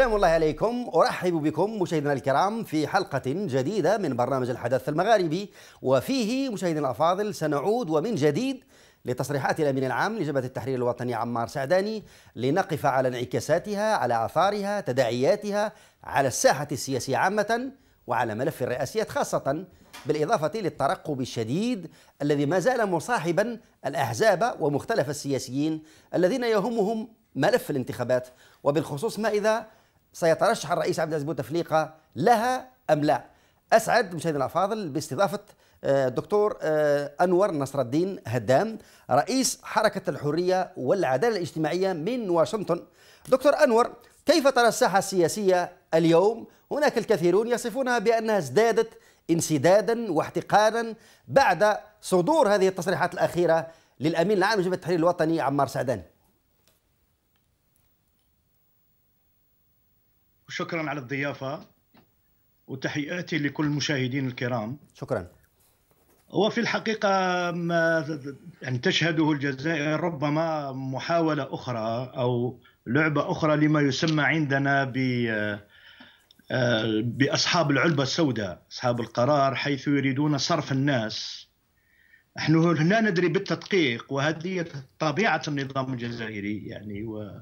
السلام الله عليكم أرحب بكم مشاهدينا الكرام في حلقة جديدة من برنامج الحدث المغاربي وفيه مشاهدينا الأفاضل سنعود ومن جديد لتصريحات الامين العام لجبهه التحرير الوطني عمار سعداني لنقف على انعكاساتها على اثارها تداعياتها على الساحه السياسيه عامه وعلى ملف الرئاسيات خاصه بالاضافه للترقب الشديد الذي ما زال مصاحبا الاحزاب ومختلف السياسيين الذين يهمهم ملف الانتخابات وبالخصوص ما اذا سيترشح الرئيس عبد العزيز بوتفليقه لها ام لا؟ اسعد مشاهدينا الافاضل باستضافه الدكتور آه، آه، انور نصر الدين هدام رئيس حركه الحريه والعداله الاجتماعيه من واشنطن. دكتور انور كيف ترى الساحه السياسيه اليوم؟ هناك الكثيرون يصفونها بانها ازدادت انسدادا واحتقانا بعد صدور هذه التصريحات الاخيره للامين العام لجبهه التحرير الوطني عمار سعدان. وشكرا على الضيافه وتحياتي لكل المشاهدين الكرام شكرا هو في الحقيقة ما يعني تشهده الجزائر ربما محاولة أخرى أو لعبة أخرى لما يسمى عندنا ب آه، بأصحاب العلبة السوداء أصحاب القرار حيث يريدون صرف الناس نحن هنا ندري بالتدقيق وهذه طبيعة النظام الجزائري يعني و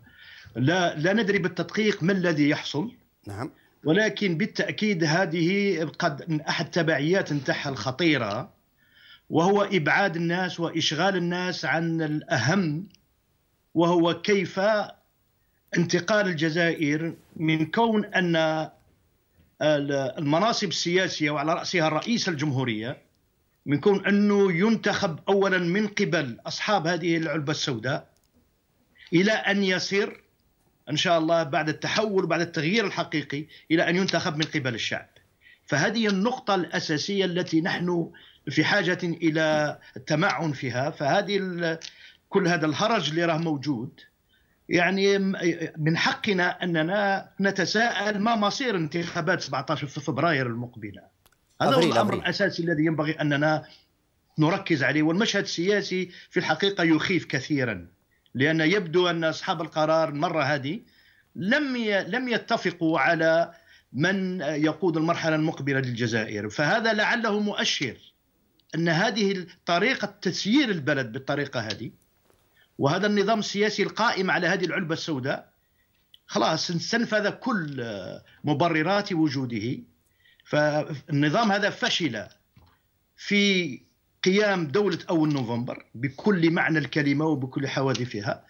لا لا ندري بالتدقيق ما الذي يحصل نعم ولكن بالتاكيد هذه قد من احد تبعيات نتاعها الخطيره وهو ابعاد الناس واشغال الناس عن الاهم وهو كيف انتقال الجزائر من كون ان المناصب السياسيه وعلى راسها الرئيس الجمهوريه من كون انه ينتخب اولا من قبل اصحاب هذه العلبه السوداء الى ان يصير ان شاء الله بعد التحول بعد التغيير الحقيقي الى ان ينتخب من قبل الشعب. فهذه النقطه الاساسيه التي نحن في حاجه الى التمعن فيها فهذه كل هذا الهرج اللي راه موجود يعني من حقنا اننا نتساءل ما مصير انتخابات 17 في فبراير المقبله هذا هو الامر أبريل. الاساسي الذي ينبغي اننا نركز عليه والمشهد السياسي في الحقيقه يخيف كثيرا لان يبدو ان اصحاب القرار المره هذه لم لم يتفقوا على من يقود المرحله المقبله للجزائر فهذا لعله مؤشر ان هذه طريقه تسيير البلد بالطريقه هذه وهذا النظام السياسي القائم على هذه العلبه السوداء خلاص استنفذ كل مبررات وجوده فالنظام هذا فشل في قيام دولة أول نوفمبر بكل معنى الكلمة وبكل حواذفها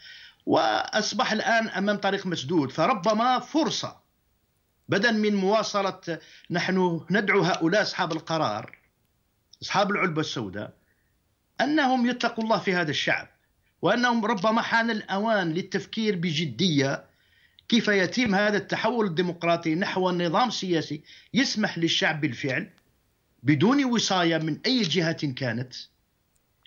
وأصبح الآن أمام طريق مسدود فربما فرصة بدلا من مواصلة نحن ندعو هؤلاء أصحاب القرار أصحاب العلبة السوداء أنهم يتقوا الله في هذا الشعب وأنهم ربما حان الأوان للتفكير بجدية كيف يتم هذا التحول الديمقراطي نحو نظام سياسي يسمح للشعب بالفعل بدون وصايه من اي جهه كانت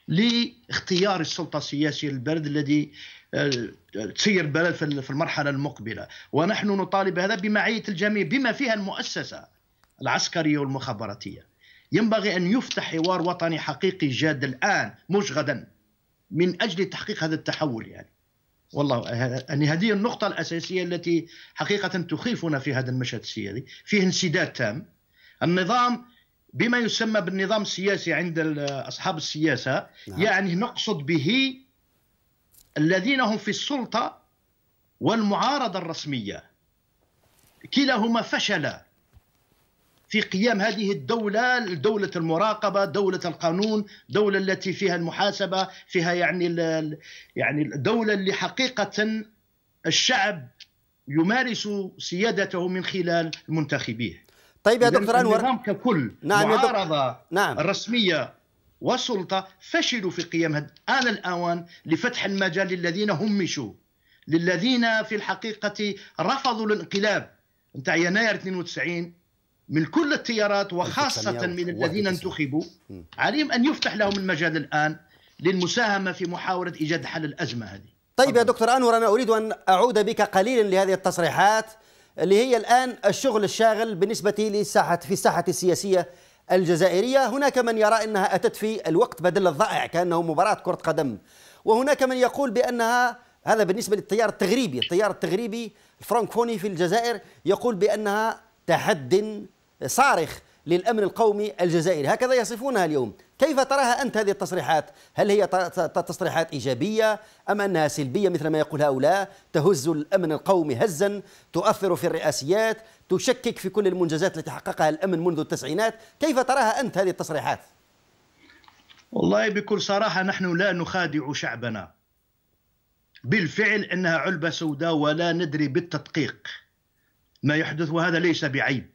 لاختيار السلطه السياسيه للبلد الذي آه، تسير البلد في المرحله المقبله ونحن نطالب هذا بمعيه الجميع بما فيها المؤسسه العسكريه والمخابراتيه ينبغي ان يفتح حوار وطني حقيقي جاد الان مش غدا من اجل تحقيق هذا التحول يعني والله يعني هذه النقطة الأساسية التي حقيقة تخيفنا في هذا المشهد السياسي فيه انسداد تام النظام بما يسمى بالنظام السياسي عند اصحاب السياسه نعم. يعني نقصد به الذين هم في السلطه والمعارضه الرسميه كلاهما فشل في قيام هذه الدولة دولة المراقبة دولة القانون دولة التي فيها المحاسبة فيها يعني يعني الدولة اللي حقيقة الشعب يمارس سيادته من خلال منتخبيه طيب يا دكتور انور النظام ككل نعم معارضه نعم رسميه وسلطه فشلوا في قيام هد... آن الاوان لفتح المجال للذين همشوا للذين في الحقيقه رفضوا الانقلاب نتاع يناير 92 من كل التيارات وخاصه من الذين انتخبوا عليهم ان يفتح لهم المجال الان للمساهمه في محاوله ايجاد حل الازمه هذه طيب يا دكتور انور انا اريد ان اعود بك قليلا لهذه التصريحات اللي هي الآن الشغل الشاغل بالنسبة للساحة في الساحة السياسية الجزائرية هناك من يرى أنها أتت في الوقت بدل الضائع كأنه مباراة كرة قدم وهناك من يقول بأنها هذا بالنسبة للتيار التغريبي التيار التغريبي الفرنكفوني في الجزائر يقول بأنها تحد صارخ للأمن القومي الجزائري هكذا يصفونها اليوم كيف تراها أنت هذه التصريحات هل هي تصريحات إيجابية أم أنها سلبية مثل ما يقول هؤلاء تهز الأمن القومي هزا تؤثر في الرئاسيات تشكك في كل المنجزات التي حققها الأمن منذ التسعينات كيف تراها أنت هذه التصريحات والله بكل صراحة نحن لا نخادع شعبنا بالفعل انها علبه سوداء ولا ندري بالتدقيق ما يحدث وهذا ليس بعيب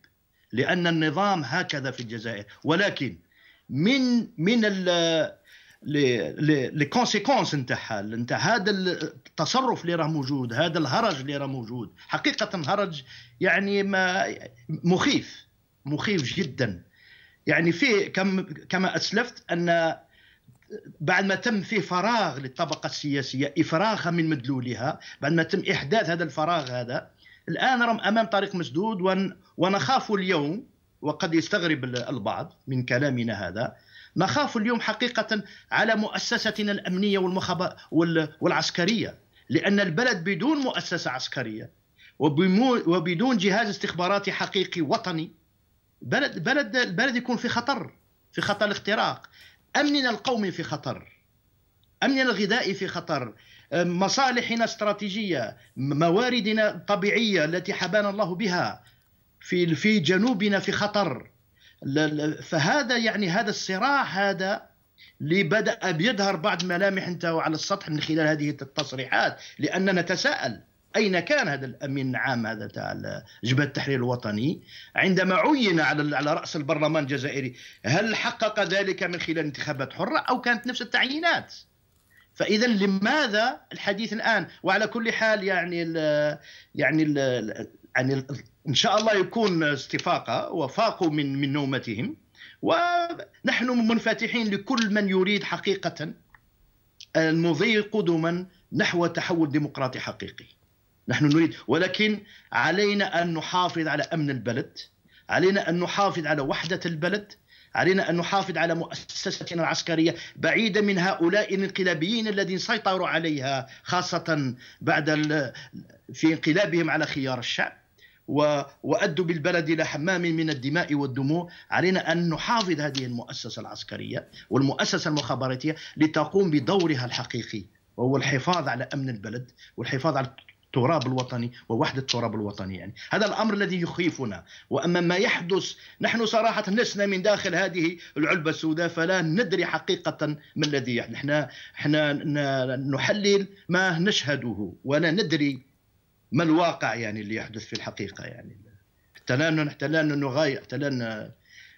لان النظام هكذا في الجزائر ولكن من من لي كونسيكونس نتاعها نتاع هذا التصرف اللي راه موجود هذا الهرج اللي راه موجود حقيقه هرج يعني ما مخيف مخيف جدا يعني فيه كم كما اسلفت ان بعد ما تم فيه فراغ للطبقه السياسيه افراغها من مدلولها بعد ما تم احداث هذا الفراغ هذا الان رم امام طريق مسدود ونخاف اليوم وقد يستغرب البعض من كلامنا هذا نخاف اليوم حقيقة على مؤسستنا الأمنية والعسكرية لأن البلد بدون مؤسسة عسكرية وبدون جهاز استخباراتي حقيقي وطني بلد بلد البلد يكون في خطر في خطر الاختراق أمننا القومي في خطر أمننا الغذائي في خطر مصالحنا استراتيجية مواردنا الطبيعية التي حبانا الله بها في في جنوبنا في خطر فهذا يعني هذا الصراع هذا اللي بدا بيظهر بعض ملامح انت على السطح من خلال هذه التصريحات لاننا نتساءل اين كان هذا الامين العام هذا تاع جبهه التحرير الوطني عندما عين على على راس البرلمان الجزائري هل حقق ذلك من خلال انتخابات حره او كانت نفس التعيينات فاذا لماذا الحديث الان وعلى كل حال يعني الـ يعني الـ يعني ان شاء الله يكون استفاقه وفاقوا من من نومتهم ونحن منفتحين لكل من يريد حقيقه المضي قدما نحو تحول ديمقراطي حقيقي نحن نريد ولكن علينا ان نحافظ على امن البلد علينا ان نحافظ على وحده البلد علينا ان نحافظ على مؤسستنا العسكريه بعيدا من هؤلاء الانقلابيين الذين سيطروا عليها خاصه بعد في انقلابهم على خيار الشعب وأدوا بالبلد إلى حمام من الدماء والدموع علينا أن نحافظ هذه المؤسسة العسكرية والمؤسسة المخابراتية لتقوم بدورها الحقيقي وهو الحفاظ على أمن البلد والحفاظ على التراب الوطني ووحدة التراب الوطني يعني هذا الأمر الذي يخيفنا وأما ما يحدث نحن صراحة لسنا من داخل هذه العلبة السوداء فلا ندري حقيقة ما الذي يعني نحن نحلل ما نشهده ولا ندري ما الواقع يعني اللي يحدث في الحقيقه يعني حتى احتلالنا احتلالنا نغاية حتى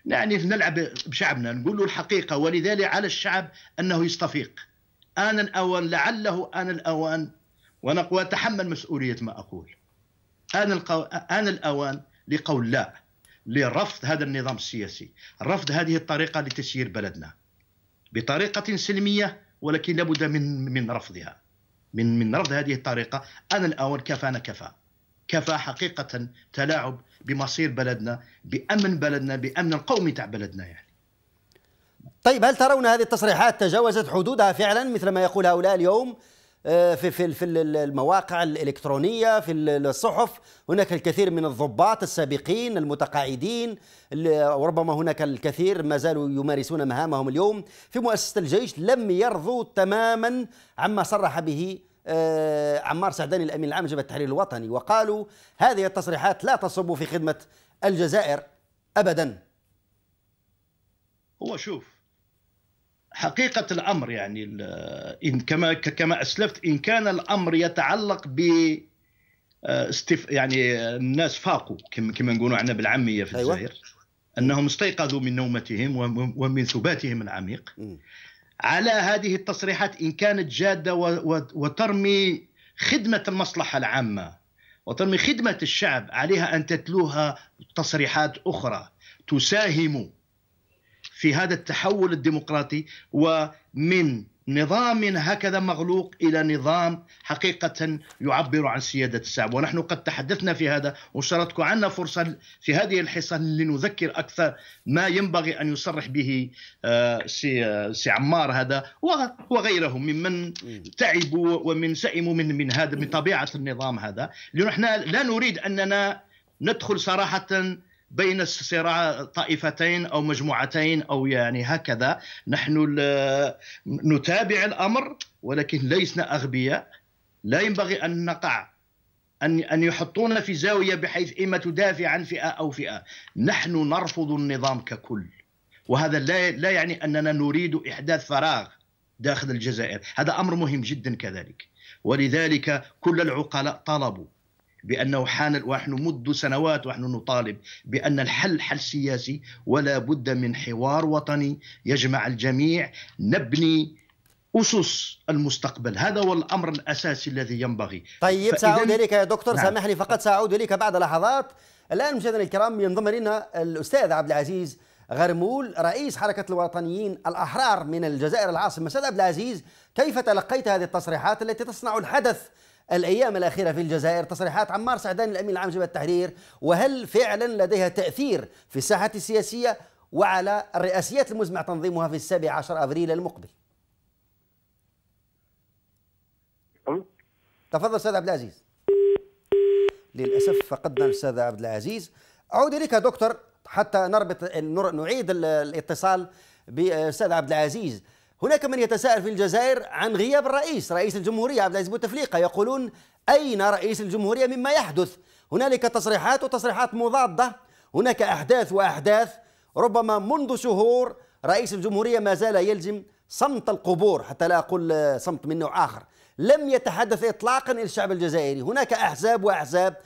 يعني نلعب بشعبنا نقول له الحقيقه ولذلك على الشعب انه يستفيق ان الاوان لعله ان الاوان ونقول اتحمل مسؤوليه ما اقول ان القو... ان الاوان لقول لا لرفض هذا النظام السياسي رفض هذه الطريقه لتسيير بلدنا بطريقه سلميه ولكن لابد من من رفضها من من رفض هذه الطريقه انا الاول كفانا كفى كفى حقيقه تلاعب بمصير بلدنا بامن بلدنا بامن القومي تاع بلدنا يعني طيب هل ترون هذه التصريحات تجاوزت حدودها فعلا مثل ما يقول هؤلاء اليوم آه، في في في المواقع الالكترونيه في الصحف هناك الكثير من الضباط السابقين المتقاعدين وربما هناك الكثير ما زالوا يمارسون مهامهم اليوم في مؤسسه الجيش لم يرضوا تماما عما صرح به آه، عمار سعداني الامين العام لجبهه التحرير الوطني وقالوا هذه التصريحات لا تصب في خدمه الجزائر ابدا هو شوف حقيقة الأمر يعني إن كما كما أسلفت إن كان الأمر يتعلق ب آه، استف يعني الناس فاقوا كما نقولوا عندنا بالعامية في أيوة. الجزائر أيوة. أنهم استيقظوا من نومتهم ومن ثباتهم العميق على هذه التصريحات إن كانت جادة وترمي خدمة المصلحة العامة وترمي خدمة الشعب عليها أن تتلوها تصريحات أخرى تساهم في هذا التحول الديمقراطي ومن نظام هكذا مغلوق الى نظام حقيقه يعبر عن سياده الشعب ونحن قد تحدثنا في هذا وشارتك عنا فرصه في هذه الحصه لنذكر اكثر ما ينبغي ان يصرح به آه، سي, آه، سي عمار هذا وغيرهم ممن تعبوا ومن سئموا من من هذا من طبيعه النظام هذا لنحن لا نريد اننا ندخل صراحه بين صراع طائفتين او مجموعتين او يعني هكذا نحن نتابع الامر ولكن لسنا اغبياء لا ينبغي ان نقع ان ان يحطونا في زاويه بحيث اما تدافع عن فئه او فئه نحن نرفض النظام ككل وهذا لا لا يعني اننا نريد احداث فراغ داخل الجزائر هذا امر مهم جدا كذلك ولذلك كل العقلاء طلبوا بانه حان ونحن منذ سنوات ونحن نطالب بان الحل حل سياسي ولا بد من حوار وطني يجمع الجميع نبني اسس المستقبل هذا هو الامر الاساسي الذي ينبغي طيب ساعود اليك يا دكتور نعم. سامحني فقط ساعود اليك بعد لحظات الان مشاهدينا الكرام ينضم الينا الاستاذ عبد العزيز غرمول رئيس حركة الوطنيين الأحرار من الجزائر العاصمة استاذ عبد العزيز كيف تلقيت هذه التصريحات التي تصنع الحدث الأيام الأخيرة في الجزائر تصريحات عمار سعدان الأمين العام جبهة التحرير وهل فعلا لديها تأثير في الساحة السياسية وعلى الرئاسيات المزمع تنظيمها في السابع عشر أفريل المقبل تفضل أستاذ عبد العزيز للأسف فقدنا الأستاذ عبد العزيز أعود إليك دكتور حتى نربط نعيد الاتصال بالأستاذ عبد العزيز هناك من يتساءل في الجزائر عن غياب الرئيس رئيس الجمهورية عبد العزيز بوتفليقة يقولون أين رئيس الجمهورية مما يحدث هنالك تصريحات وتصريحات مضادة هناك أحداث وأحداث ربما منذ شهور رئيس الجمهورية ما زال يلزم صمت القبور حتى لا أقول صمت من نوع آخر لم يتحدث إطلاقا إلى الشعب الجزائري هناك أحزاب وأحزاب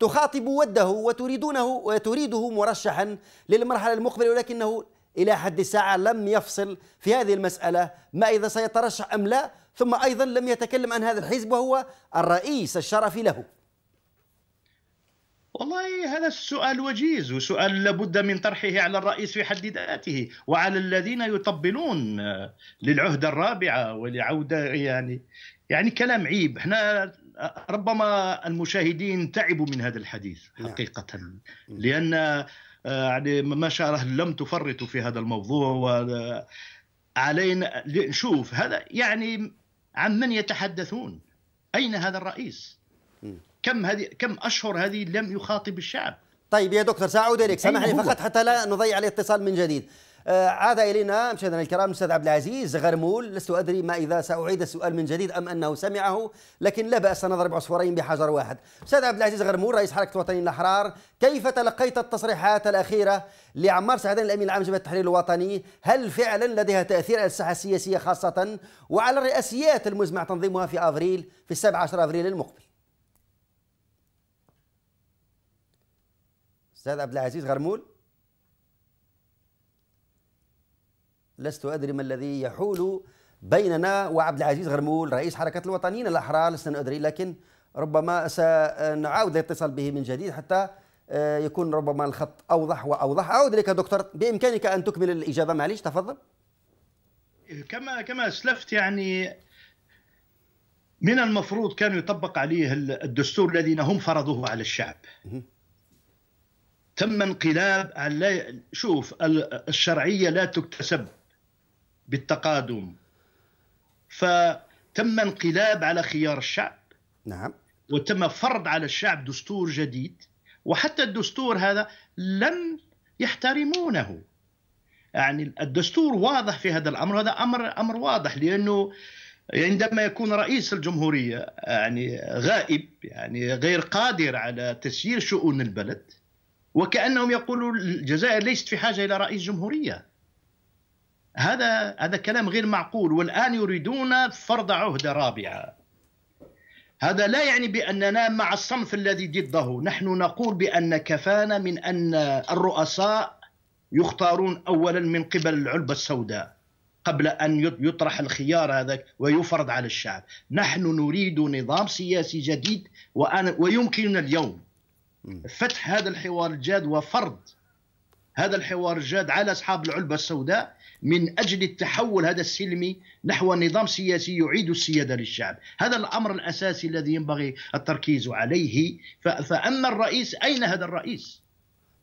تخاطب وده وتريدونه وتريده مرشحا للمرحلة المقبلة ولكنه إلى حد الساعة لم يفصل في هذه المسألة ما إذا سيترشح أم لا ثم أيضا لم يتكلم عن هذا الحزب وهو الرئيس الشرفي له والله هذا السؤال وجيز وسؤال لابد من طرحه على الرئيس في حد ذاته وعلى الذين يطبلون للعهده الرابعه ولعوده يعني يعني كلام عيب احنا ربما المشاهدين تعبوا من هذا الحديث نعم. حقيقه نعم. لان آه، يعني ما شاره لم تفرط في هذا الموضوع علينا نشوف هذا يعني عن من يتحدثون اين هذا الرئيس كم هذه كم اشهر هذه لم يخاطب الشعب طيب يا دكتور ساعود اليك سامحني فقط حتى لا نضيع الاتصال من جديد آه، عاد الينا مشاهدينا الكرام الاستاذ عبد العزيز غرمول لست ادري ما اذا ساعيد السؤال من جديد ام انه سمعه لكن لا باس نضرب عصفورين بحجر واحد استاذ عبد العزيز غرمول رئيس حركه الوطنيين الاحرار كيف تلقيت التصريحات الاخيره لعمار سعدان الامين العام جبهه التحرير الوطني هل فعلا لديها تاثير على الساحه السياسيه خاصه وعلى الرئاسيات المزمع تنظيمها في افريل في 17 افريل المقبل استاذ عبد العزيز غرمول لست أدري ما الذي يحول بيننا وعبد العزيز غرمول رئيس حركة الوطنيين الأحرار لست أدري لكن ربما سنعاود الاتصال به من جديد حتى آه، يكون ربما الخط أوضح وأوضح أعود إليك دكتور بإمكانك أن تكمل الإجابة معليش تفضل كما كما اسلفت يعني من المفروض كان يطبق عليه الدستور الذين هم فرضوه على الشعب تم انقلاب على شوف الشرعيه لا تكتسب بالتقادم فتم انقلاب على خيار الشعب نعم وتم فرض على الشعب دستور جديد وحتى الدستور هذا لم يحترمونه يعني الدستور واضح في هذا الامر هذا امر امر واضح لانه عندما يكون رئيس الجمهوريه يعني غائب يعني غير قادر على تسيير شؤون البلد وكانهم يقولوا الجزائر ليست في حاجه الى رئيس جمهوريه هذا هذا كلام غير معقول والان يريدون فرض عهده رابعه هذا لا يعني باننا مع الصنف الذي ضده نحن نقول بان كفانا من ان الرؤساء يختارون اولا من قبل العلبه السوداء قبل ان يطرح الخيار هذا ويفرض على الشعب نحن نريد نظام سياسي جديد وأنا ويمكننا اليوم فتح هذا الحوار الجاد وفرض هذا الحوار الجاد على اصحاب العلبه السوداء من أجل التحول هذا السلمي نحو نظام سياسي يعيد السيادة للشعب هذا الأمر الأساسي الذي ينبغي التركيز عليه فأما الرئيس أين هذا الرئيس؟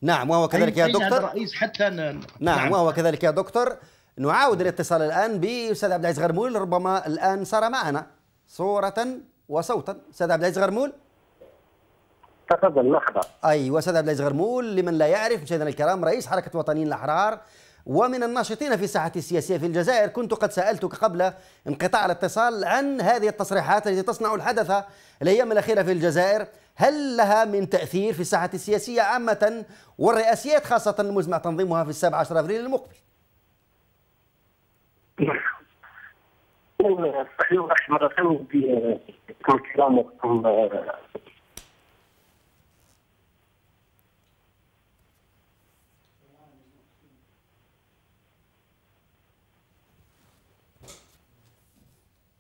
نعم وهو كذلك يا دكتور الرئيس حتى نعم, نعم وهو كذلك يا دكتور نعاود الاتصال الآن بأستاذ عبد العزيز غرمول ربما الآن صار معنا صورة وصوتا أستاذ عبد العزيز غرمول تفضل لحظة أيوة أستاذ عبد العزيز غرمول لمن لا يعرف مشاهدينا الكرام رئيس حركة وطنيين الأحرار ومن الناشطين في الساحة السياسية في الجزائر كنت قد سألتك قبل انقطاع الاتصال عن هذه التصريحات التي تصنع الحدث الأيام الأخيرة في الجزائر هل لها من تأثير في الساحة السياسية عامة والرئاسيات خاصة المزمع تنظيمها في السابع عشر أبريل المقبل صحيح نعم. مرة ثانية بكم كلامكم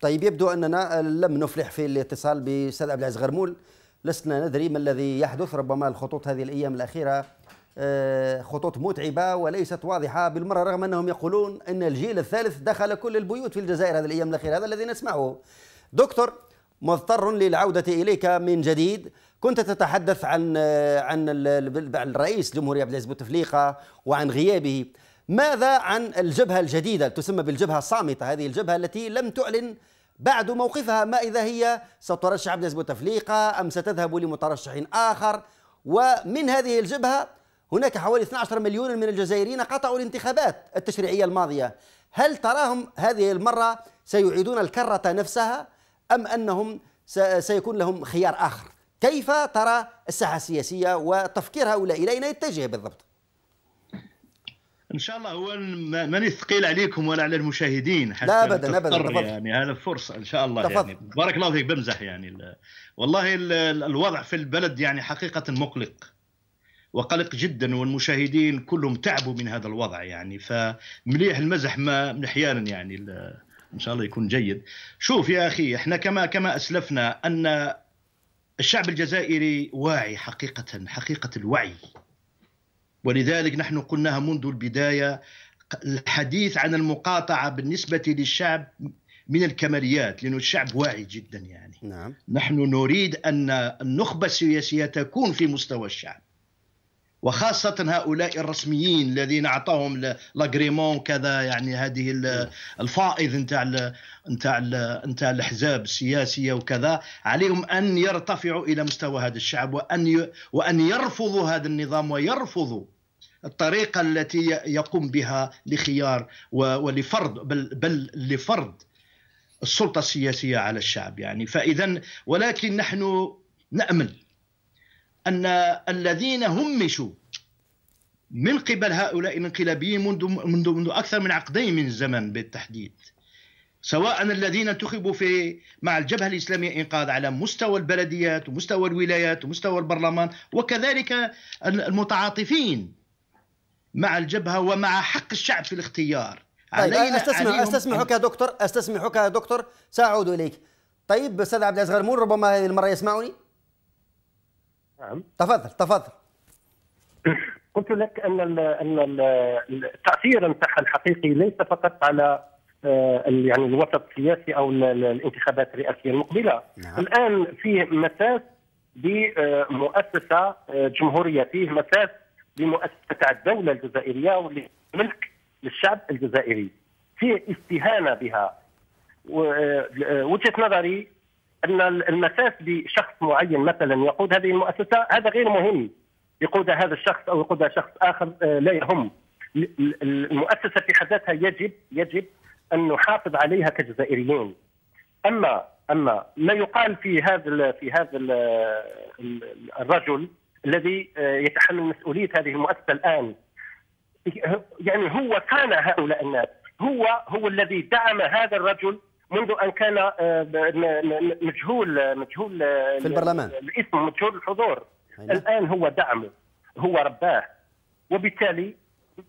طيب يبدو أننا لم نفلح في الاتصال بأستاذ عبد العزيز غرمول لسنا ندري ما الذي يحدث ربما الخطوط هذه الأيام الأخيرة آه، خطوط متعبة وليست واضحة بالمرة رغم أنهم يقولون أن الجيل الثالث دخل كل البيوت في الجزائر هذه الأيام الأخيرة هذا الذي نسمعه دكتور مضطر للعودة إليك من جديد كنت تتحدث عن آه، عن الرئيس جمهوريه عبد العزيز بوتفليقة وعن غيابه ماذا عن الجبهة الجديدة تسمى بالجبهة الصامتة هذه الجبهة التي لم تعلن بعد موقفها ما إذا هي سترشح بنسبة بوتفليقة أم ستذهب لمترشح آخر ومن هذه الجبهة هناك حوالي 12 مليون من الجزائريين قطعوا الانتخابات التشريعية الماضية هل تراهم هذه المرة سيعيدون الكرة نفسها أم أنهم سيكون لهم خيار آخر كيف ترى الساحة السياسية وتفكير هؤلاء إلى أين يتجه بالضبط؟ ان شاء الله هو ماني ثقيل عليكم ولا على المشاهدين حتى لا ابدا ابدا يعني هذا فرصه ان شاء الله يعني. تفضل. يعني بارك الله فيك بمزح يعني والله الوضع في البلد يعني حقيقه مقلق وقلق جدا والمشاهدين كلهم تعبوا من هذا الوضع يعني فمليح المزح ما من احيانا يعني ان شاء الله يكون جيد شوف يا اخي احنا كما كما اسلفنا ان الشعب الجزائري واعي حقيقه حقيقه الوعي ولذلك نحن قلناها منذ البدايه الحديث عن المقاطعه بالنسبه للشعب من الكماليات لأن الشعب واعي جدا يعني نعم. نحن نريد أن النخبة السياسية تكون في مستوى الشعب وخاصة هؤلاء الرسميين الذين أعطاهم لاغريمون كذا يعني هذه نعم. الفائض نتاع نتاع نتاع الاحزاب السياسيه وكذا عليهم ان يرتفعوا الى مستوى هذا الشعب وان وان يرفضوا هذا النظام ويرفضوا الطريقه التي يقوم بها لخيار ولفرض بل بل لفرض السلطه السياسيه على الشعب يعني فاذا ولكن نحن نامل ان الذين همشوا من قبل هؤلاء الانقلابيين منذ منذ منذ اكثر من عقدين من الزمن بالتحديد سواء الذين انتخبوا في مع الجبهة الإسلامية إنقاذ على مستوى البلديات ومستوى الولايات ومستوى البرلمان وكذلك المتعاطفين مع الجبهة ومع حق الشعب في الاختيار طيب استسمع استسمحك يا دكتور استسمحك يا دكتور ساعود اليك طيب استاذ عبد العزيز غرمون ربما هذه المره يسمعني نعم تفضل تفضل قلت لك ان ان التاثير نتاعها الحقيقي ليس فقط على آه، يعني الوسط السياسي او الانتخابات الرئاسيه المقبله نعم. الان فيه مساس بمؤسسه آه، جمهوريه فيه مساس بمؤسسه تاع الدوله الجزائريه والملك للشعب الجزائري فيه استهانه بها آه، وجهه نظري ان المساس بشخص معين مثلا يقود هذه المؤسسه هذا غير مهم يقودها هذا الشخص او يقودها شخص اخر لا يهم المؤسسه في حد ذاتها يجب يجب ان نحافظ عليها كجزائريين اما اما ما يقال في هذا في هذا الرجل الذي آه، يتحمل مسؤوليه هذه المؤسسه الان يعني هو كان هؤلاء الناس هو هو الذي دعم هذا الرجل منذ ان كان آه، مجهول آه، مجهول في البرلمان الاسم مجهول الحضور أيوة. الان هو دعمه هو رباه وبالتالي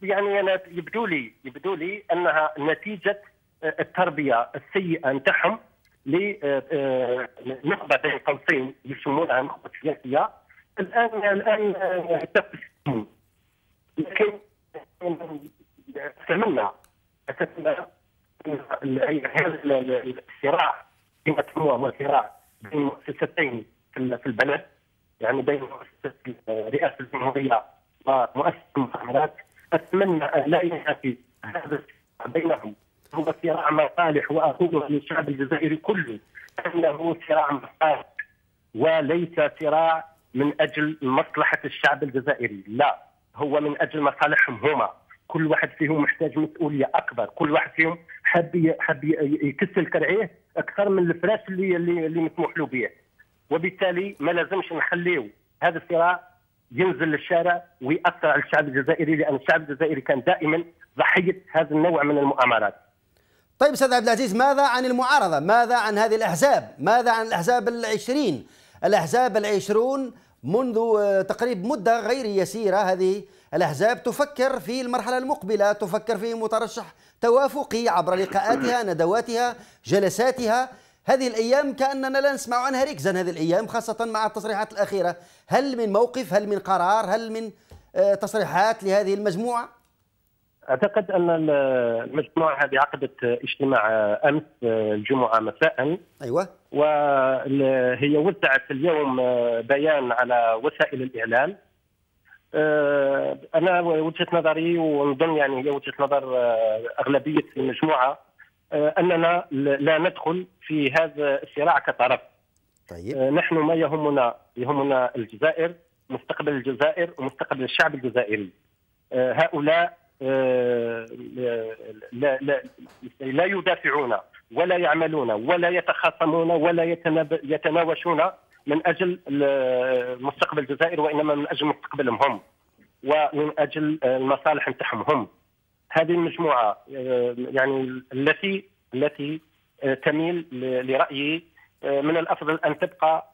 يعني انا يبدو لي يبدو لي انها نتيجه آه، التربيه السيئه نتاعهم لنخبه آه، آه، بين قوسين يسمونها نخبه سياسيه الان الان تفهم لكن استعملنا استعملنا هذا الصراع كما تسموه هو صراع بين مؤسستين في البلد يعني بين مؤسسه رئاسه الجمهوريه ومؤسسه المخابرات اتمنى ان لا ينافي هذا بينهم هو صراع مصالح واقولها للشعب الجزائري كله انه صراع مصالح وليس صراع من اجل مصلحه الشعب الجزائري لا هو من اجل مصالحهم هما كل واحد فيهم محتاج مسؤوليه اكبر كل واحد فيهم حاب حاب يكسل كرعيه اكثر من الفراش اللي اللي, اللي مسموح له به وبالتالي ما لازمش نخليو هذا الصراع ينزل للشارع ويأثر على الشعب الجزائري لأن الشعب الجزائري كان دائما ضحية هذا النوع من المؤامرات طيب استاذ عبد العزيز ماذا عن المعارضه؟ ماذا عن هذه الاحزاب؟ ماذا عن الاحزاب العشرين؟ الاحزاب العشرون منذ آه، تقريب مده غير يسيره هذه الاحزاب تفكر في المرحله المقبله، تفكر في مترشح توافقي عبر لقاءاتها، ندواتها، جلساتها، هذه الأيام كأننا لا نسمع عنها ركزا هذه الأيام خاصة مع التصريحات الأخيرة هل من موقف هل من قرار هل من آه، تصريحات لهذه المجموعة؟ أعتقد أن المجموعة هذه عقدت اجتماع أمس آه، الجمعة مساء أيوة وهي وزعت اليوم آه، بيان على وسائل الإعلام انا وجهه نظري ونظن يعني هي وجهه نظر اغلبيه المجموعه آه، اننا لا ندخل في هذا الصراع كطرف. طيب. آه، نحن ما يهمنا يهمنا الجزائر مستقبل الجزائر ومستقبل الشعب الجزائري. آه، هؤلاء لا, لا, لا يدافعون ولا يعملون ولا يتخاصمون ولا يتناوشون من اجل مستقبل الجزائر وانما من اجل مستقبلهم هم ومن اجل المصالح نتاعهم هم هذه المجموعه آه، يعني التي التي آه، تميل لرايي آه، من الافضل ان تبقى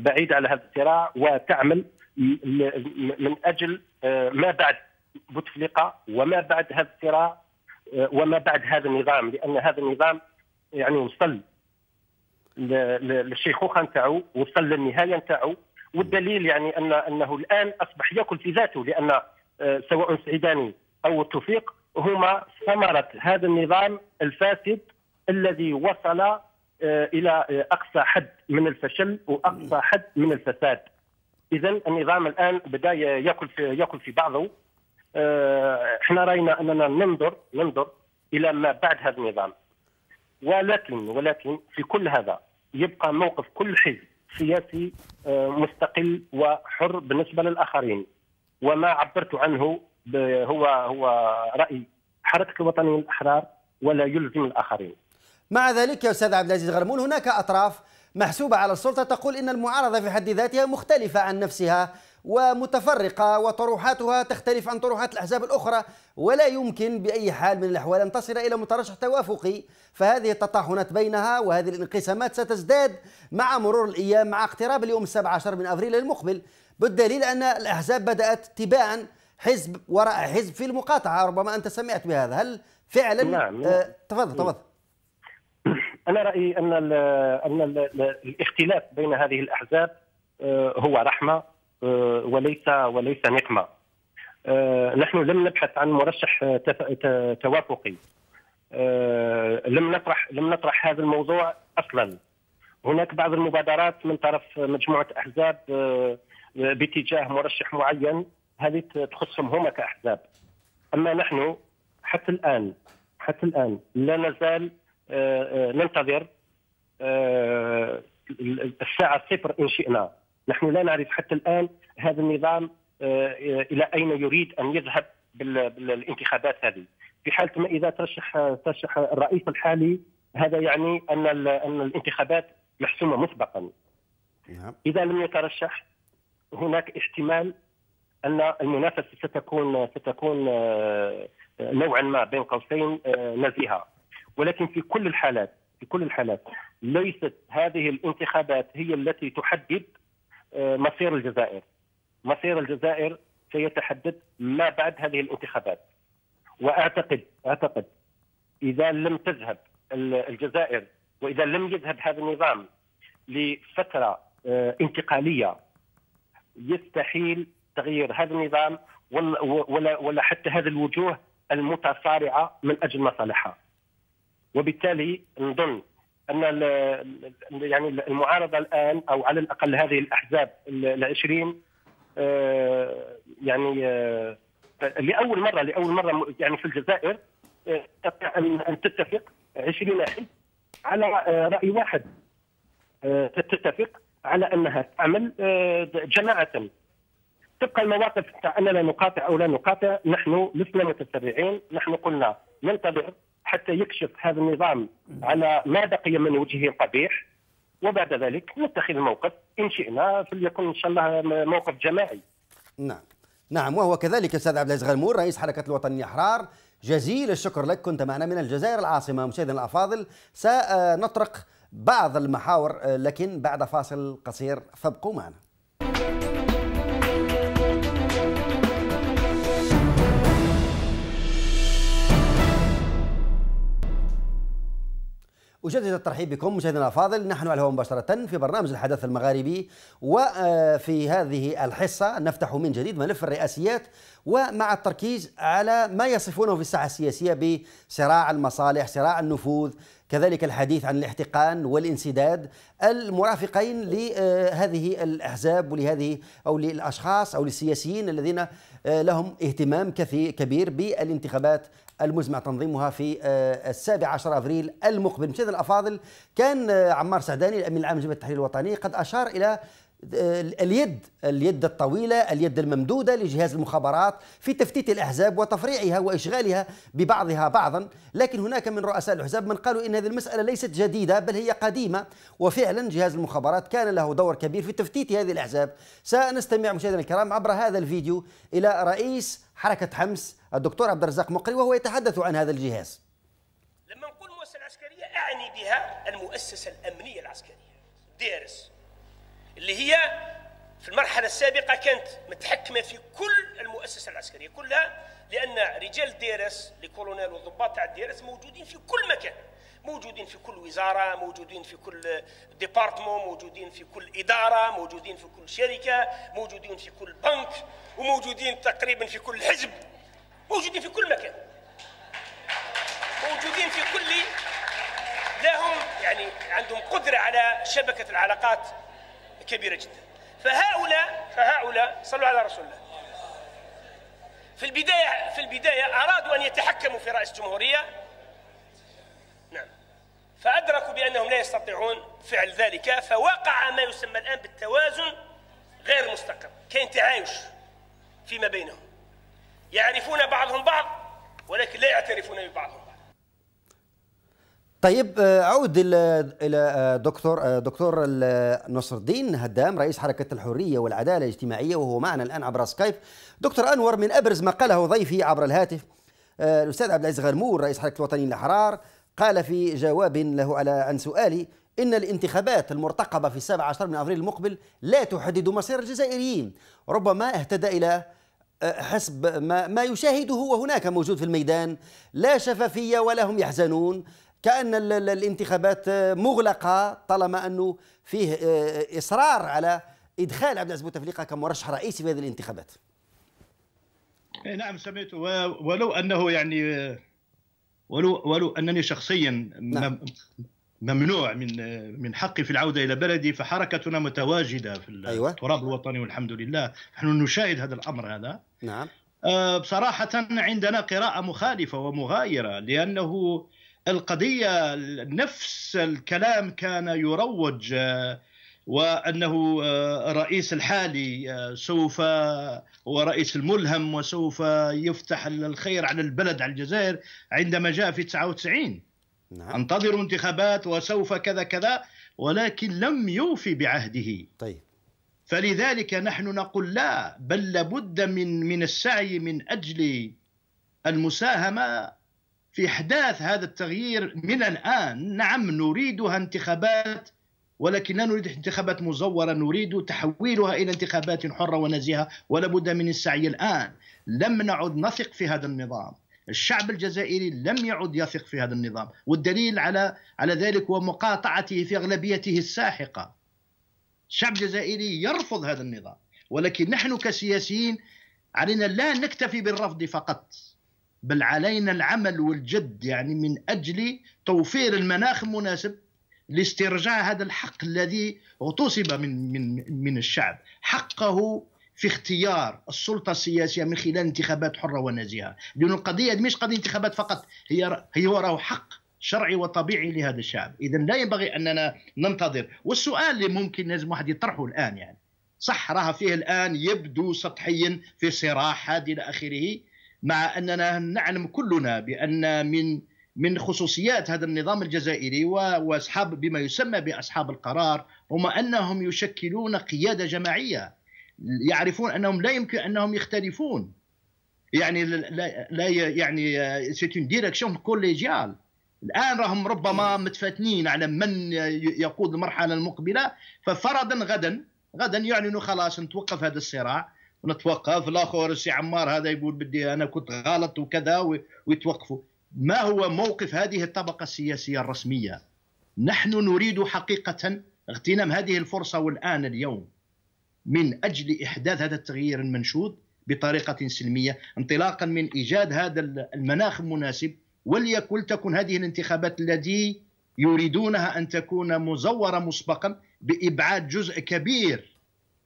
بعيده على هذا الصراع وتعمل من اجل ما بعد بوتفليقه وما بعد هذا الصراع وما بعد هذا النظام لان هذا النظام يعني وصل للشيخوخه نتاعو وصل للنهايه نتاعو والدليل يعني ان انه الان اصبح ياكل في ذاته لان سواء سعيداني او التوفيق هما ثمره هذا النظام الفاسد الذي وصل آه، الى آه، اقصى حد من الفشل واقصى حد من الفساد. اذا النظام الان بدا ياكل في ياكل في بعضه. آه، احنا راينا اننا ننظر ننظر الى ما بعد هذا النظام. ولكن ولكن في كل هذا يبقى موقف كل حزب سياسي مستقل وحر بالنسبه للاخرين. وما عبرت عنه هو هو راي حركه الوطنيين الاحرار ولا يلزم الاخرين. مع ذلك يا استاذ عبد العزيز غرمون هناك اطراف محسوبه على السلطه تقول ان المعارضه في حد ذاتها مختلفه عن نفسها ومتفرقه وطروحاتها تختلف عن طروحات الاحزاب الاخرى ولا يمكن باي حال من الاحوال ان تصل الى مترشح توافقي فهذه التطاحنات بينها وهذه الانقسامات ستزداد مع مرور الايام مع اقتراب اليوم 17 من افريل المقبل بالدليل ان الاحزاب بدات تباعا حزب وراء حزب في المقاطعه ربما انت سمعت بهذا هل فعلا نعم. نعم. آه تفضل تفضل انا رايي ان الـ ان الـ الاختلاف بين هذه الاحزاب آه، هو رحمه آه، وليس وليس نقمه آه، نحن لم نبحث عن مرشح توافقي لم نطرح لم نطرح هذا الموضوع اصلا هناك بعض المبادرات من طرف مجموعه احزاب باتجاه مرشح معين هذه تخصهم هم كاحزاب اما نحن حتى الان حتى الان لا نزال آه، آه، ننتظر آه، الساعه صفر ان شئنا نحن لا نعرف حتى الان هذا النظام الى اين يريد ان يذهب بالانتخابات هذه في حاله ما اذا ترشح ترشح الرئيس الحالي هذا يعني ان ان الانتخابات محسومه مسبقا نعم. اذا لم يترشح هناك احتمال ان المنافسه ستكون ستكون آه، نوعا ما بين قوسين آه، نزيهه ولكن في كل الحالات في كل الحالات ليست هذه الانتخابات هي التي تحدد آه، مصير الجزائر مصير الجزائر سيتحدد ما بعد هذه الانتخابات واعتقد اعتقد اذا لم تذهب الجزائر واذا لم يذهب هذا النظام لفتره انتقاليه يستحيل تغيير هذا النظام ولا, ولا, ولا حتى هذه الوجوه المتصارعه من اجل مصالحها. وبالتالي نظن ان يعني المعارضه الان او على الاقل هذه الاحزاب العشرين آه، يعني آه، لاول مره لاول مره يعني في الجزائر آه، ان تتفق 20 حزب على راي واحد تتفق على انها تعمل جماعه تبقى المواقف اننا نقاطع او لا نقاطع نحن لسنا متسرعين نحن قلنا ننتظر حتى يكشف هذا النظام على ما بقي من وجهه القبيح وبعد ذلك نتخذ موقف ان شئنا فليكن ان شاء الله موقف جماعي. نعم نعم وهو كذلك استاذ عبد العزيز غنمور رئيس حركه الوطن الاحرار جزيل الشكر لك كنت معنا من الجزائر العاصمه مشاهدينا الافاضل سنطرق بعض المحاور لكن بعد فاصل قصير فابقوا معنا. أجدد الترحيب بكم مشاهدينا الأفاضل نحن على الهواء مباشرة في برنامج الحدث المغاربي وفي هذه الحصة نفتح من جديد ملف الرئاسيات ومع التركيز على ما يصفونه في الساحة السياسية بصراع المصالح صراع النفوذ كذلك الحديث عن الاحتقان والانسداد المرافقين لهذه الاحزاب ولهذه او للاشخاص او للسياسيين الذين لهم اهتمام كبير بالانتخابات المزمع تنظيمها في آه، السابع عشر أفريل المقبل مشاهد الأفاضل كان آه، عمار سعداني الأمين العام لجبهة التحرير الوطني قد أشار إلى آه، اليد اليد الطويلة اليد الممدودة لجهاز المخابرات في تفتيت الأحزاب وتفريعها وإشغالها ببعضها بعضا لكن هناك من رؤساء الأحزاب من قالوا إن هذه المسألة ليست جديدة بل هي قديمة وفعلا جهاز المخابرات كان له دور كبير في تفتيت هذه الأحزاب سنستمع مشاهدينا الكرام عبر هذا الفيديو إلى رئيس حركة حمس الدكتور عبد الرزاق مقري وهو يتحدث عن هذا الجهاز لما نقول مؤسسة العسكرية أعني بها المؤسسة الأمنية العسكرية دارس اللي هي في المرحلة السابقة كانت متحكمة في كل المؤسسة العسكرية كلها لأن رجال ديرس الكولونيل والضباط تاع الديرس موجودين في كل مكان موجودين في كل وزارة موجودين في كل ديبارتمون موجودين في كل إدارة موجودين في كل شركة موجودين في كل بنك وموجودين تقريبا في كل حزب موجودين في كل مكان موجودين في كل لهم يعني عندهم قدرة على شبكة العلاقات كبيرة جدا فهؤلاء فهؤلاء صلوا على رسول الله في البداية في البداية أرادوا أن يتحكموا في رئيس الجمهورية نعم فأدركوا بأنهم لا يستطيعون فعل ذلك فوقع ما يسمى الآن بالتوازن غير مستقر كاين تعايش فيما بينهم يعرفون بعضهم بعض ولكن لا يعترفون ببعضهم طيب اعود آه، الى الدكتور آه، دكتور آه، نصر الدين هدام رئيس حركه الحريه والعداله الاجتماعيه وهو معنا الان عبر سكايب دكتور انور من ابرز ما قاله ضيفي عبر الهاتف الاستاذ عبد العزيز غرمور رئيس حركه الوطنيين الاحرار قال في جواب له على عن سؤالي إن الانتخابات المرتقبة في 17 من ابريل المقبل لا تحدد مصير الجزائريين ربما اهتدى إلى حسب ما, ما يشاهده وهناك موجود في الميدان لا شفافية ولا هم يحزنون كأن الانتخابات مغلقة طالما أنه فيه آه، آه، إصرار على إدخال عبد العزيز بوتفليقة كمرشح رئيسي في هذه الانتخابات إيه، نعم سمعت ولو أنه يعني آه، ولو ولو أنني شخصيا نعم. ممنوع من من حقي في العوده الى بلدي فحركتنا متواجده في أيوة. التراب الوطني والحمد لله نحن نشاهد هذا الامر هذا نعم بصراحه عندنا قراءه مخالفه ومغايره لانه القضية نفس الكلام كان يروج آه، وأنه الرئيس آه، الحالي آه، سوف ورئيس الملهم وسوف يفتح الخير على البلد على الجزائر عندما جاء في 99 نعم. انتظروا انتخابات وسوف كذا كذا ولكن لم يوفي بعهده طيب فلذلك نحن نقول لا بل لابد من من السعي من اجل المساهمه في إحداث هذا التغيير من الآن نعم نريدها انتخابات ولكن لا نريد انتخابات مزورة نريد تحويلها إلى انتخابات حرة ونزيهة ولا بد من السعي الآن لم نعد نثق في هذا النظام الشعب الجزائري لم يعد يثق في هذا النظام والدليل على على ذلك هو مقاطعته في أغلبيته الساحقة الشعب الجزائري يرفض هذا النظام ولكن نحن كسياسيين علينا لا نكتفي بالرفض فقط بل علينا العمل والجد يعني من أجل توفير المناخ المناسب لاسترجاع هذا الحق الذي اغتصب من, من, من الشعب حقه في اختيار السلطه السياسيه من خلال انتخابات حره ونزيهه لان القضيه مش قضيه انتخابات فقط هي هي وراه حق شرعي وطبيعي لهذا الشعب اذا لا ينبغي اننا ننتظر والسؤال اللي ممكن لازم واحد يطرحه الان يعني صح راها فيه الان يبدو سطحيا في صراع حاد الى اخره مع اننا نعلم كلنا بان من من خصوصيات هذا النظام الجزائري واصحاب بما يسمى باصحاب القرار هم انهم يشكلون قياده جماعيه يعرفون انهم لا يمكن انهم يختلفون يعني لا, لا يعني سيت ديريكسيون كوليجيال الان راهم ربما متفاتنين على من يقود المرحله المقبله ففرضا غدا غدا يعلنوا خلاص نتوقف هذا الصراع ونتوقف الاخر السي عمار هذا يقول بدي انا كنت غلط وكذا ويتوقفوا ما هو موقف هذه الطبقه السياسيه الرسميه نحن نريد حقيقه اغتنام هذه الفرصه والان اليوم من اجل احداث هذا التغيير المنشود بطريقه سلميه انطلاقا من ايجاد هذا المناخ المناسب وليكن تكون هذه الانتخابات التي يريدونها ان تكون مزوره مسبقا بابعاد جزء كبير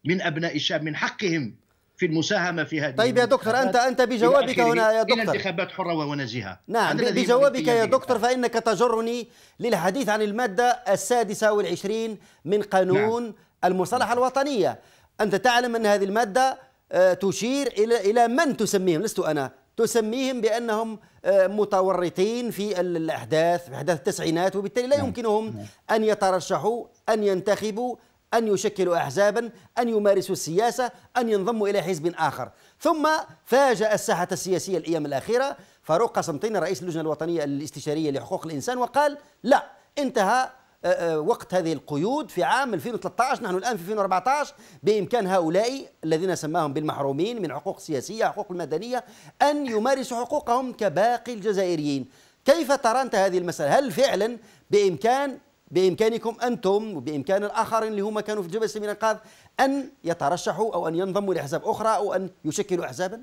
من ابناء الشعب من حقهم في المساهمه في هذه طيب يا دكتور انت انت بجوابك هنا يا دكتور انتخابات حره ونزيهه نعم بجوابك يا دكتور فانك تجرني للحديث عن الماده السادسه والعشرين من قانون نعم. المصالحه الوطنيه انت تعلم ان هذه الماده آه، تشير الى الى من تسميهم لست انا تسميهم بانهم آه، متورطين في الاحداث في احداث التسعينات وبالتالي لا نعم. يمكنهم نعم. ان يترشحوا ان ينتخبوا أن يشكلوا أحزابا أن يمارسوا السياسة أن ينضموا إلى حزب آخر ثم فاجأ الساحة السياسية الأيام الأخيرة فاروق قسمطين رئيس اللجنة الوطنية الاستشارية لحقوق الإنسان وقال لا انتهى آه، آه، وقت هذه القيود في عام 2013 نحن الآن في 2014 بإمكان هؤلاء الذين سماهم بالمحرومين من حقوق سياسية حقوق المدنية أن يمارسوا حقوقهم كباقي الجزائريين كيف ترى أنت هذه المسألة هل فعلا بإمكان بإمكانكم أنتم وبإمكان الآخرين اللي هم كانوا في جبهة من الإنقاذ أن يترشحوا أو أن ينضموا لأحزاب أخرى أو أن يشكلوا أحزابا؟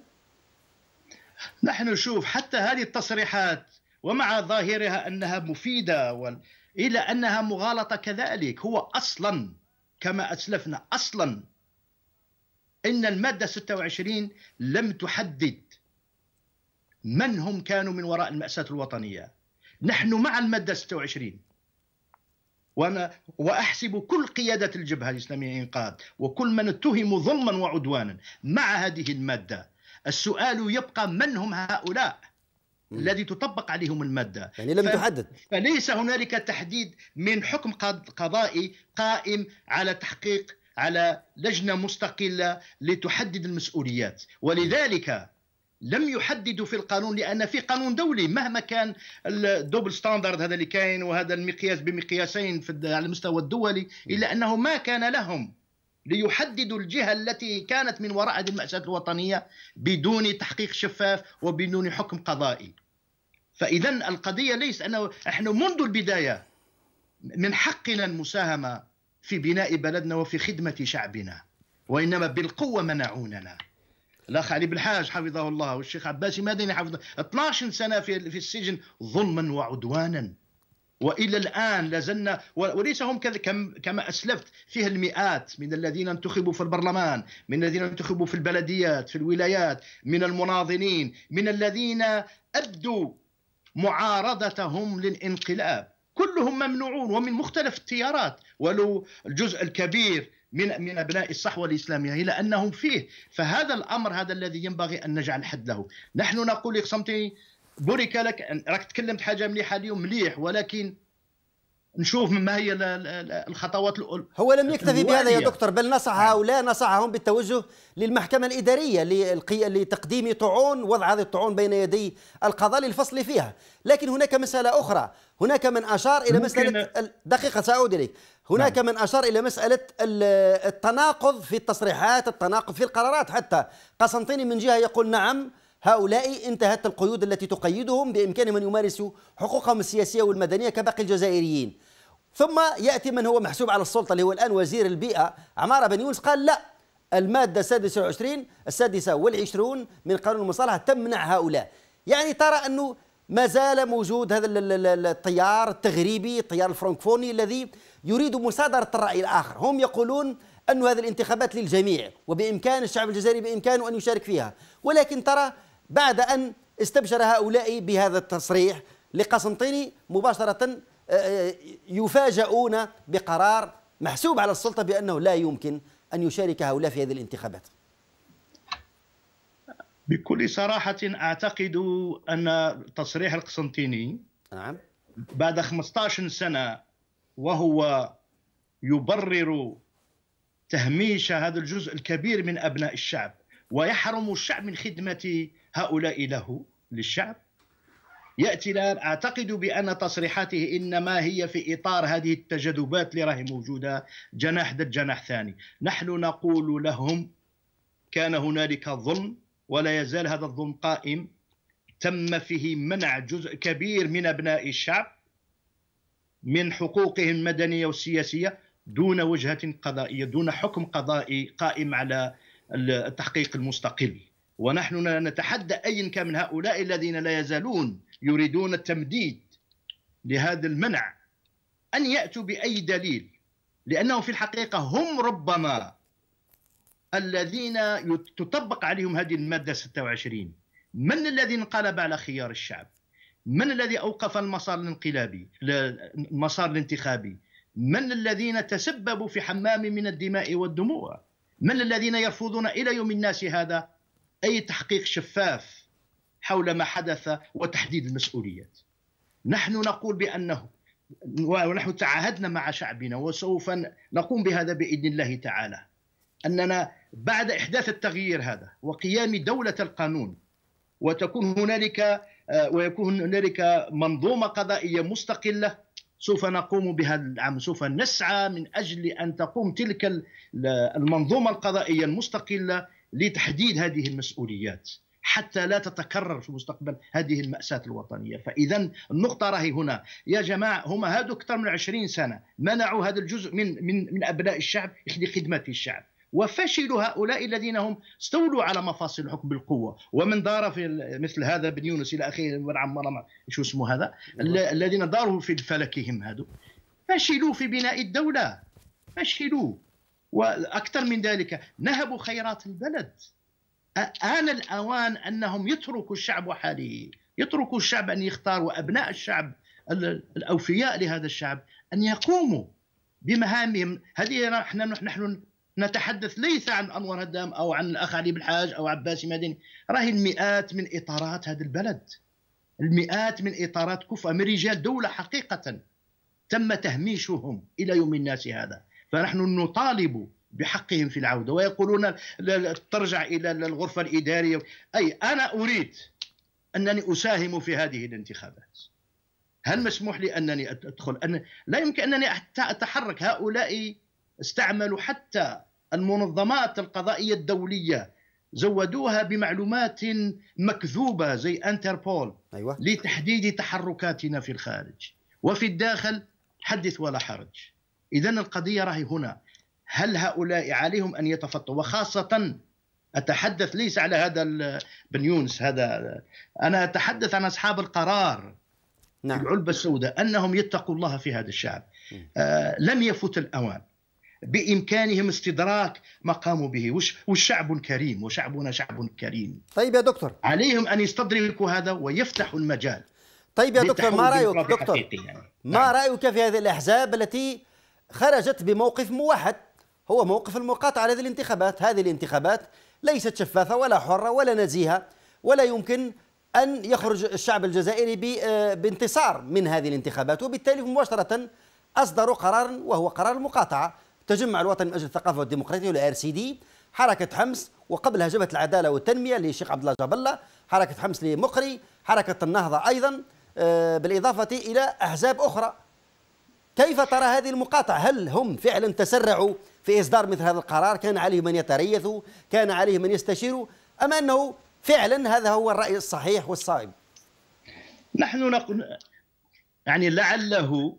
نحن نشوف حتى هذه التصريحات ومع ظاهرها أنها مفيدة و... إلى أنها مغالطة كذلك هو أصلا كما أسلفنا أصلا إن المادة 26 لم تحدد من هم كانوا من وراء المأساة الوطنية نحن مع المادة 26 وانا واحسب كل قياده الجبهه الاسلاميه انقاذ وكل من اتهموا ظلما وعدوانا مع هذه الماده السؤال يبقى من هم هؤلاء مم. الذي تطبق عليهم المادة يعني لم ف... تحدد فليس هنالك تحديد من حكم قضائي قائم على تحقيق على لجنة مستقلة لتحدد المسؤوليات ولذلك لم يحددوا في القانون لان في قانون دولي مهما كان الدوبل ستاندرد هذا اللي كاين وهذا المقياس بمقياسين في على المستوى الدولي الا انه ما كان لهم ليحددوا الجهه التي كانت من وراء هذه المأساة الوطنيه بدون تحقيق شفاف وبدون حكم قضائي. فاذا القضيه ليس انه احنا منذ البدايه من حقنا المساهمه في بناء بلدنا وفي خدمه شعبنا وانما بالقوه منعوننا. الاخ علي بالحاج حفظه الله والشيخ عباسي مدني حفظه 12 سنه في في السجن ظلما وعدوانا والى الان لازلنا وليس هم كما اسلفت فيها المئات من الذين انتخبوا في البرلمان، من الذين انتخبوا في البلديات، في الولايات، من المناضلين، من الذين ابدوا معارضتهم للانقلاب، كلهم ممنوعون ومن مختلف التيارات، ولو الجزء الكبير من من ابناء الصحوه الاسلاميه الى انهم فيه فهذا الامر هذا الذي ينبغي ان نجعل حد له نحن نقول لك صمتي بورك لك راك تكلمت حاجه مليحه اليوم مليح ولكن نشوف ما هي الخطوات هو لم يكتفي بهذا يا دكتور بل نصح نعم. هؤلاء نصحهم بالتوجه للمحكمة الإدارية لتقديم طعون وضع هذه الطعون بين يدي القضاء للفصل فيها لكن هناك مسألة أخرى هناك من أشار إلى مسألة دقيقة سأعود إليك هناك نعم. من أشار إلى مسألة التناقض في التصريحات التناقض في القرارات حتى قسنطيني من جهة يقول نعم هؤلاء انتهت القيود التي تقيدهم بإمكانهم أن يمارسوا حقوقهم السياسية والمدنية كباقي الجزائريين ثم ياتي من هو محسوب على السلطه اللي هو الان وزير البيئه عماره بن يونس قال لا الماده 26 السادسه والعشرون من قانون المصالحه تمنع هؤلاء يعني ترى انه ما زال موجود هذا التيار التغريبي التيار الفرنكفوني الذي يريد مصادره الراي الاخر هم يقولون أن هذه الانتخابات للجميع وبإمكان الشعب الجزائري بإمكانه أن يشارك فيها ولكن ترى بعد أن استبشر هؤلاء بهذا التصريح لقسنطيني مباشرة يفاجؤون بقرار محسوب على السلطة بأنه لا يمكن أن يشارك هؤلاء في هذه الانتخابات بكل صراحة أعتقد أن تصريح القسنطيني نعم. بعد 15 سنة وهو يبرر تهميش هذا الجزء الكبير من أبناء الشعب ويحرم الشعب من خدمة هؤلاء له للشعب ياتي الان اعتقد بان تصريحاته انما هي في اطار هذه التجاذبات اللي راهي موجوده جناح ضد جناح ثاني، نحن نقول لهم كان هنالك ظلم ولا يزال هذا الظلم قائم تم فيه منع جزء كبير من ابناء الشعب من حقوقهم المدنيه والسياسيه دون وجهه قضائيه، دون حكم قضائي قائم على التحقيق المستقل. ونحن نتحدى ايا كان من هؤلاء الذين لا يزالون يريدون التمديد لهذا المنع أن يأتوا بأي دليل لأنهم في الحقيقة هم ربما الذين تطبق عليهم هذه المادة 26 من الذي انقلب على خيار الشعب من الذي أوقف المسار الانقلابي المسار الانتخابي من الذين تسببوا في حمام من الدماء والدموع من الذين يرفضون إلى يوم الناس هذا أي تحقيق شفاف حول ما حدث وتحديد المسؤوليات نحن نقول بأنه ونحن تعاهدنا مع شعبنا وسوف نقوم بهذا بإذن الله تعالى أننا بعد إحداث التغيير هذا وقيام دولة القانون وتكون هنالك آه، ويكون هنالك منظومة قضائية مستقلة سوف نقوم بهذا العام سوف نسعى من أجل أن تقوم تلك المنظومة القضائية المستقلة لتحديد هذه المسؤوليات حتى لا تتكرر في المستقبل هذه المأساة الوطنية فإذا النقطة راهي هنا يا جماعة هما هادو أكثر من 20 سنة منعوا هذا الجزء من من من أبناء الشعب لخدمة الشعب وفشل هؤلاء الذين هم استولوا على مفاصل الحكم بالقوة ومن دار في مثل هذا بن يونس إلى بن ونعم شو اسمه هذا أيوة. الذين داروا في فلكهم هادو فشلوا في بناء الدولة فشلوا وأكثر من ذلك نهبوا خيرات البلد آه، آن الأوان أنهم يتركوا الشعب وحاله يتركوا الشعب أن يختار وأبناء الشعب الأوفياء لهذا الشعب أن يقوموا بمهامهم هذه نحن, نحن نتحدث ليس عن أنور هدام أو عن الأخ علي بالحاج أو عباس مدين راهي المئات من إطارات هذا البلد المئات من إطارات كفء من رجال دولة حقيقة تم تهميشهم إلى يوم الناس هذا فنحن نطالب بحقهم في العوده ويقولون ترجع الى الغرفه الاداريه اي انا اريد انني اساهم في هذه الانتخابات هل مسموح لي انني ادخل أن لا يمكن انني اتحرك هؤلاء استعملوا حتى المنظمات القضائيه الدوليه زودوها بمعلومات مكذوبه زي انتربول أيوة. لتحديد تحركاتنا في الخارج وفي الداخل حدث ولا حرج اذا القضيه راهي هنا هل هؤلاء عليهم أن يتفطوا وخاصة أتحدث ليس على هذا بن يونس هذا أنا أتحدث عن أصحاب القرار نعم. العلبة السوداء أنهم يتقوا الله في هذا الشعب آه لم يفت الأوان بإمكانهم استدراك ما قاموا به والشعب كريم وشعبنا شعب كريم طيب يا دكتور عليهم أن يستدركوا هذا ويفتحوا المجال طيب يا دكتور ما رأيك دكتور يعني. ما نعم. رأيك في هذه الأحزاب التي خرجت بموقف موحد هو موقف المقاطعة لهذه الانتخابات هذه الانتخابات ليست شفافة ولا حرة ولا نزيهة ولا يمكن أن يخرج الشعب الجزائري آه، بانتصار من هذه الانتخابات وبالتالي مباشرة أصدروا قرارا وهو قرار المقاطعة تجمع الوطني من أجل الثقافة والديمقراطية والآر سي دي حركة حمص وقبلها جبهة العدالة والتنمية لشيخ عبد الله جابلة حركة حمص لمقري حركة النهضة أيضا آه، بالإضافة إلى أحزاب أخرى كيف ترى هذه المقاطعة هل هم فعلا تسرعوا في إصدار مثل هذا القرار كان عليه من يتريث كان عليه من يستشير أم أنه فعلا هذا هو الرأي الصحيح والصائب نحن نقول يعني لعله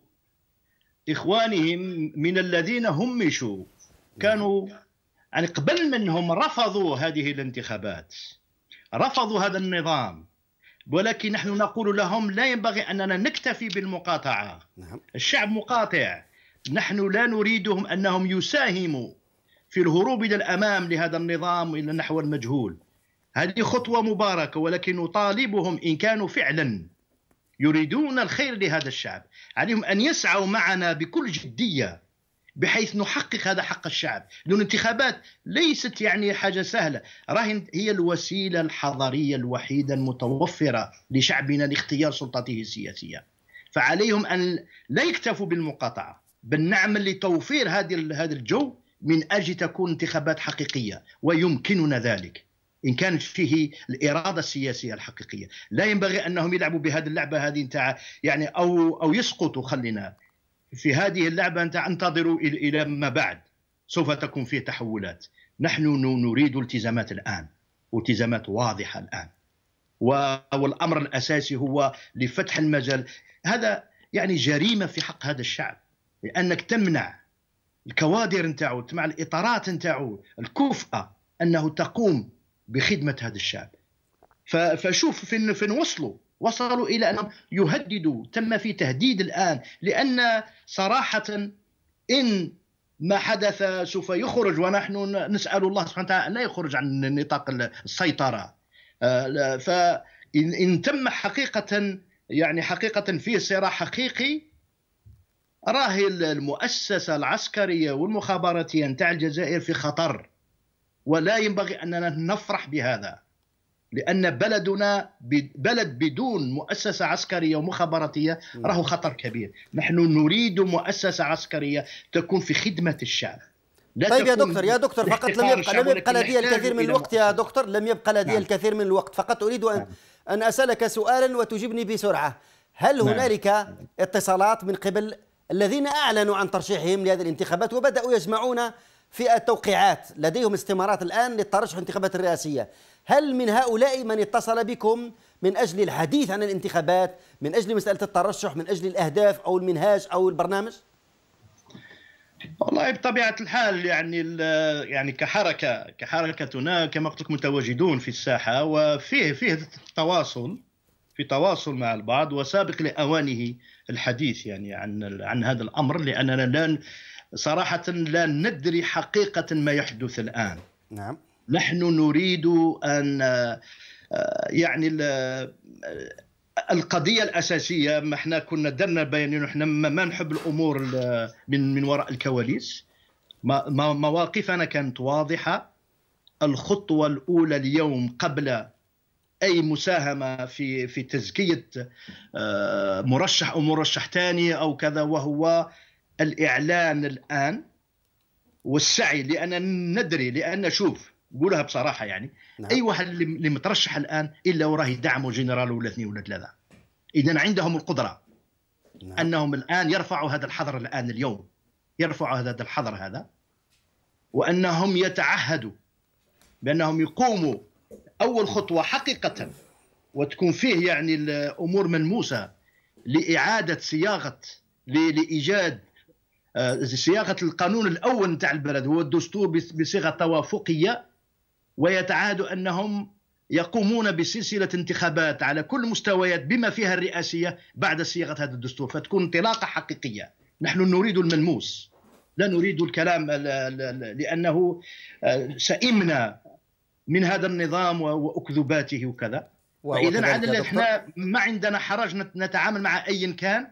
إخوانهم من الذين همشوا كانوا يعني قبل منهم رفضوا هذه الانتخابات رفضوا هذا النظام ولكن نحن نقول لهم لا ينبغي أننا نكتفي بالمقاطعة نعم. الشعب مقاطع نحن لا نريدهم انهم يساهموا في الهروب الى الامام لهذا النظام الى نحو المجهول هذه خطوه مباركه ولكن نطالبهم ان كانوا فعلا يريدون الخير لهذا الشعب عليهم ان يسعوا معنا بكل جديه بحيث نحقق هذا حق الشعب لأن الانتخابات ليست يعني حاجة سهلة راهن هي الوسيلة الحضارية الوحيدة المتوفرة لشعبنا لاختيار سلطته السياسية فعليهم أن لا يكتفوا بالمقاطعة بل نعمل لتوفير هذه هذا الجو من اجل تكون انتخابات حقيقيه ويمكننا ذلك ان كانت فيه الاراده السياسيه الحقيقيه لا ينبغي انهم يلعبوا بهذه اللعبه هذه نتاع يعني او او يسقطوا خلينا في هذه اللعبه نتاع انتظروا الى ما بعد سوف تكون فيه تحولات نحن نريد التزامات الان التزامات واضحه الان والامر الاساسي هو لفتح المجال هذا يعني جريمه في حق هذا الشعب لانك تمنع الكوادر نتاعو تمنع الاطارات نتاعو الكفأه انه تقوم بخدمه هذا الشعب فشوف فين فين وصلوا وصلوا الى انهم يهددوا تم في تهديد الان لان صراحه ان ما حدث سوف يخرج ونحن نسال الله سبحانه وتعالى ان لا يخرج عن نطاق السيطره آه، فان تم حقيقه يعني حقيقه فيه صراع حقيقي راهي المؤسسة العسكرية والمخابراتية نتاع الجزائر في خطر ولا ينبغي أننا نفرح بهذا لأن بلدنا بلد بدون مؤسسة عسكرية ومخابراتية راهو خطر كبير نحن نريد مؤسسة عسكرية تكون في خدمة الشعب لا طيب يا دكتور يا دكتور فقط لم يبقى لم يبقى لدي الكثير من الوقت يا دكتور لم يبقى لدي نعم. الكثير من الوقت فقط اريد ان نعم. ان اسالك سؤالا وتجيبني بسرعه هل نعم. هنالك اتصالات من قبل الذين أعلنوا عن ترشيحهم لهذه الانتخابات وبدأوا يجمعون في التوقيعات لديهم استمارات الآن للترشح الانتخابات الرئاسية هل من هؤلاء من اتصل بكم من أجل الحديث عن الانتخابات من أجل مسألة الترشح من أجل الأهداف أو المنهاج أو البرنامج؟ والله بطبيعه الحال يعني يعني كحركه كحركتنا كما قلت لك متواجدون في الساحه وفيه فيه تواصل في تواصل مع البعض وسابق لاوانه الحديث يعني عن عن هذا الامر لاننا لا صراحه لا ندري حقيقه ما يحدث الان نعم نحن نريد ان آه، يعني القضية الأساسية ما احنا كنا درنا بيان احنا ما نحب الأمور من من وراء الكواليس مواقفنا كانت واضحة الخطوة الأولى اليوم قبل اي مساهمه في في تزكيه آه، مرشح او مرشح ثاني او كذا وهو الاعلان الان والسعي لان ندري لان شوف قولها بصراحه يعني نعم. اي واحد اللي مترشح الان الا وراه يدعمه جنرال ولا اثنين ولا ثلاثه اذا عندهم القدره نعم. انهم الان يرفعوا هذا الحظر الان اليوم يرفعوا هذا الحظر هذا وانهم يتعهدوا بانهم يقوموا اول خطوه حقيقه وتكون فيه يعني الامور ملموسه لاعاده صياغه لايجاد آه، صياغه القانون الاول نتاع البلد هو الدستور بصيغه توافقيه ويتعاد انهم يقومون بسلسله انتخابات على كل مستويات بما فيها الرئاسيه بعد صياغه هذا الدستور فتكون انطلاقه حقيقيه نحن نريد الملموس لا نريد الكلام لانه آه، سئمنا من هذا النظام واكذوباته وكذا واذا عاد احنا ما عندنا حرج نتعامل مع اي كان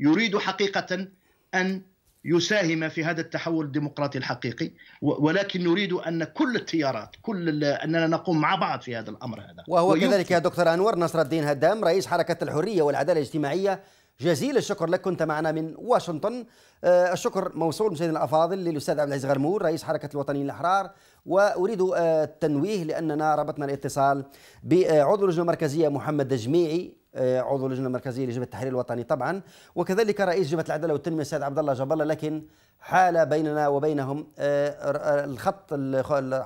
يريد حقيقه ان يساهم في هذا التحول الديمقراطي الحقيقي ولكن نريد ان كل التيارات كل اننا نقوم مع بعض في هذا الامر هذا وهو كذلك يا دكتور انور نصر الدين هدام رئيس حركه الحريه والعداله الاجتماعيه جزيل الشكر لك كنت معنا من واشنطن آه، الشكر موصول مشاهدينا الافاضل للاستاذ عبد العزيز غرمور رئيس حركه الوطنيين الاحرار واريد آه، التنويه لاننا ربطنا الاتصال بعضو اللجنه المركزيه محمد دجميعي آه، عضو اللجنه المركزيه لجبهه التحرير الوطني طبعا وكذلك رئيس جبهه العداله والتنميه السيد عبد الله الله لكن حال بيننا وبينهم آه، الخط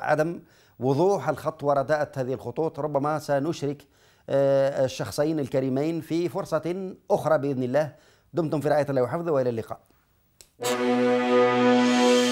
عدم وضوح الخط ورداءة هذه الخطوط ربما سنشرك الشخصين الكريمين في فرصة أخرى بإذن الله دمتم في رعاية الله وحفظه وإلى اللقاء